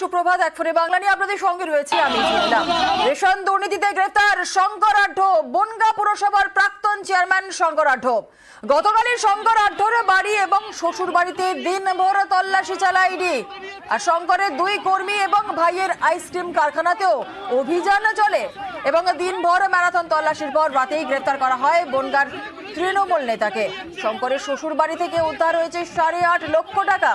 সুপ্রভাত এক ফোনে বাংলা নিয়ে আপনাদের সঙ্গে রয়েছে আমি রেশন দুর্নীতিতে গ্রেফতার শঙ্কর আঢ্য বনগা পুরসভার প্রাক্তন চেয়ারম্যান শঙ্কর আঢ্য গতকালই শঙ্কর আঢ্যর বাড়ি এবং শ্বশুর বাড়িতে দিনভর তল্লাশি চালায় ইডি আর শঙ্করের দুই কর্মী এবং ভাইয়ের আইসক্রিম কারখানাতেও অভিযান চলে এবং দিনভর ম্যারাথন তল্লাশির পর রাতেই গ্রেফতার করা হয় বনগার তৃণমূল নেতাকে শঙ্করের শ্বশুর বাড়ি থেকে উদ্ধার হয়েছে সাড়ে আট লক্ষ টাকা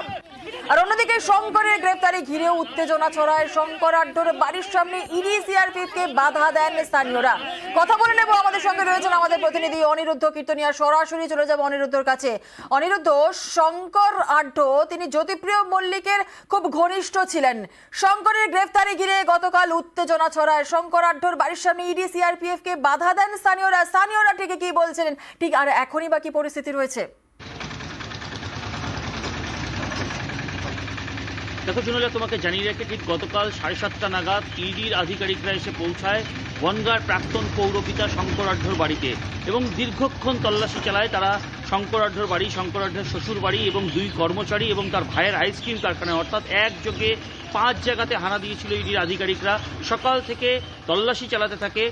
আর অন্যদিকে শঙ্করের গ্রেফতারে ঘিরে উত্তেজনা ছড়ায় শঙ্কর আড্ডোর বাড়ির সামনে ইডি সিআরপিকে বাধা দেন স্থানীয়রা কথা বলে নেব আমাদের সঙ্গে রয়েছেন আমাদের প্রতিনিধি অনিরুদ্ধ কীর্তনিয়া সরাসরি চলে যাব অনিরুদ্ধর কাছে অনিরুদ্ধ শঙ্কর আড্ডো তিনি জ্যোতিপ্রিয় মল্লিকের খুব ঘনিষ্ঠ ছিলেন শঙ্করের গ্রেফতারে ঘিরে গতকাল উত্তেজনা ছড়ায় শঙ্কর আড্ডোর বাড়ির সামনে ইডি সিআরপিএফকে বাধা দেন স্থানীয়রা স্থানীয়রা ঠিক কি বলছিলেন ঠিক আর এখনই বাকি পরিস্থিতি রয়েছে দেখো শুনলে তোমাকে জানিয়ে রাখি ঠিক গতকাল সাড়ে সাতটা নাগাদ ইডির e আধিকারিকরা এসে পৌঁছায় বনগাঁর প্রাক্তন পৌরপিতা শঙ্করাঢ্যর বাড়িতে এবং দীর্ঘক্ষণ তল্লাশি চালায় তারা শঙ্করাঢ্যর বাড়ি শঙ্করাঢ্যর শ্বশুর বাড়ি এবং দুই কর্মচারী এবং তার ভাইয়ের আইসক্রিম কারখানায় অর্থাৎ একযোগে পাঁচ জায়গাতে হানা দিয়েছিল ইডির আধিকারিকরা সকাল থেকে তল্লাশি চালাতে থাকে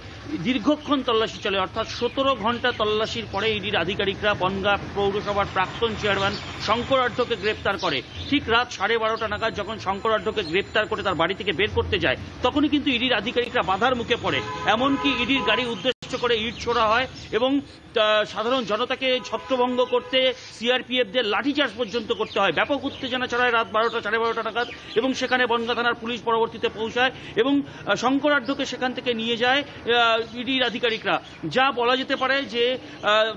দীর্ঘক্ষণ তল্লাশি চলে অর্থাৎ সতেরো ঘন্টা তল্লাশির পরে ইডির আধিকারিকরা বনগা পৌরসভার প্রাক্তন চেয়ারম্যান শঙ্করাঢ্যকে গ্রেপ্তার করে ঠিক রাত সাড়ে বারোটা নাগাদ যখন শঙ্করাঢ্যকে গ্রেপ্তার করে তার বাড়ি থেকে বের করতে যায় তখনই কিন্তু ইডির আধিকারিকরা বাধার মুখে পড়ে এমনকি ইডির গাড়ি উদ্দেশ্য করে ইট ছোড়া হয় এবং সাধারণ জনতাকে ছত্রভঙ্গ করতে সিআরপিএফদের লাঠিচার্জ পর্যন্ত করতে হয় ব্যাপক উত্তেজনা ছড়ায় রাত বারোটা সাড়ে বারোটা নাগাদ এবং সেখানে বনগা থানার পুলিশ পরবর্তীতে পৌঁছায় এবং শঙ্করার্ধকে সেখান থেকে নিয়ে যায় ইডির আধিকারিকরা যা বলা যেতে পারে যে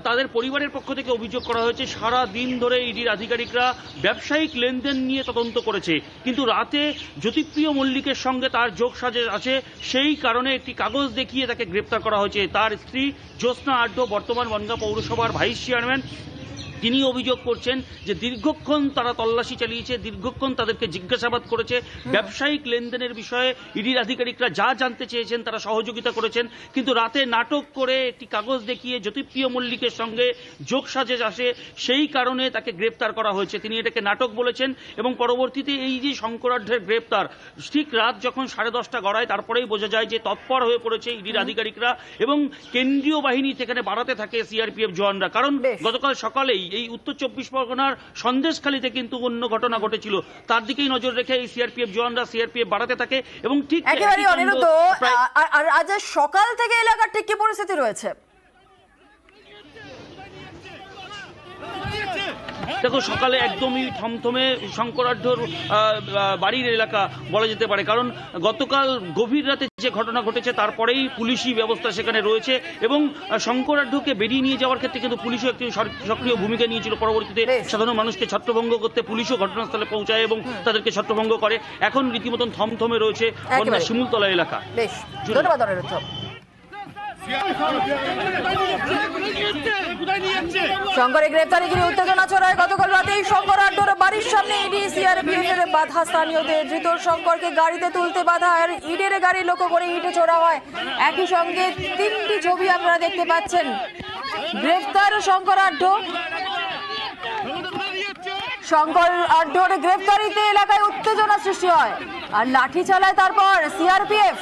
তাদের পরিবারের পক্ষ থেকে অভিযোগ করা হয়েছে সারা দিন ধরে ইডির আধিকারিকরা ব্যবসায়িক লেনদেন নিয়ে তদন্ত করেছে কিন্তু রাতে জ্যোতিপ্রিয় মল্লিকের সঙ্গে তার যোগ সাজে আছে সেই কারণে একটি কাগজ দেখিয়ে তাকে গ্রেপ্তার করা হয়েছে তার স্ত্রী জ্যোৎস্না আড্ডো বর্তমান বনগাঁ পৌরসভার ভাইস চেয়ারম্যান তিনি অভিযোগ করছেন যে দীর্ঘক্ষণ তারা তল্লাশি চালিয়েছে দীর্ঘক্ষণ তাদেরকে জিজ্ঞাসাবাদ করেছে ব্যবসায়িক লেনদেনের বিষয়ে ইডির আধিকারিকরা যা জানতে চেয়েছেন তারা সহযোগিতা করেছেন কিন্তু রাতে নাটক করে একটি কাগজ দেখিয়ে জ্যোতিপ্রিয় মল্লিকের সঙ্গে যোগ সাজে আসে সেই কারণে তাকে গ্রেপ্তার করা হয়েছে তিনি এটাকে নাটক বলেছেন এবং পরবর্তীতে এই যে শঙ্করাঢ্যের গ্রেপ্তার ঠিক রাত যখন সাড়ে দশটা গড়ায় তারপরেই বোঝা যায় যে তৎপর হয়ে পড়েছে ইডির আধিকারিকরা এবং কেন্দ্রীয় বাহিনী সেখানে বাড়াতে থাকে সিআরপিএফ জওয়ানরা কারণ গতকাল সকালেই এই উত্তর চব্বিশ পরগনার সন্দেশখালিতে কিন্তু অন্য ঘটনা ঘটেছিল তার দিকেই নজর রেখে এই সিআরপিএফ জওয়ানরা সিআরপিএফ বাড়াতে থাকে এবং ঠিক একেবারে অনিরুদ্ধ আর আজ সকাল থেকে এলাকার ঠিক কি পরিস্থিতি রয়েছে দেখো সকালে একদমই থমথমে শঙ্করাঢ্যর বাড়ির এলাকা বলা যেতে পারে কারণ গতকাল গভীর রাতে যে ঘটনা ঘটেছে তারপরেই পুলিশি ব্যবস্থা সেখানে রয়েছে এবং শঙ্করাঢ্যকে বেরিয়ে নিয়ে যাওয়ার ক্ষেত্রে কিন্তু পুলিশও একটি সক্রিয় ভূমিকা নিয়েছিল পরবর্তীতে সাধারণ মানুষকে ছত্রভঙ্গ করতে পুলিশও ঘটনাস্থলে পৌঁছায় এবং তাদেরকে ছত্রভঙ্গ করে এখন রীতিমতন থমথমে রয়েছে বন্যা শিমুলতলা এলাকা ধন্যবাদ শঙ্করের গ্রেফতারি ঘিরে উত্তেজনা ছড়ায় গতকাল রাতে শঙ্কর আড্ডোর বাড়ির সামনে ইডি সিআরপিএফ এর বাধা স্থানীয়দের ধৃত শঙ্করকে গাড়িতে তুলতে বাধা আর ইডের গাড়ি লক্ষ্য করে ইটে ছোড়া হয় একই সঙ্গে তিনটি ছবি আপনারা দেখতে পাচ্ছেন গ্রেফতার শঙ্কর আড্ড শঙ্কর আড্ডোর গ্রেফতারিতে এলাকায় উত্তেজনা সৃষ্টি হয় আর লাঠি চালায় তারপর সিআরপিএফ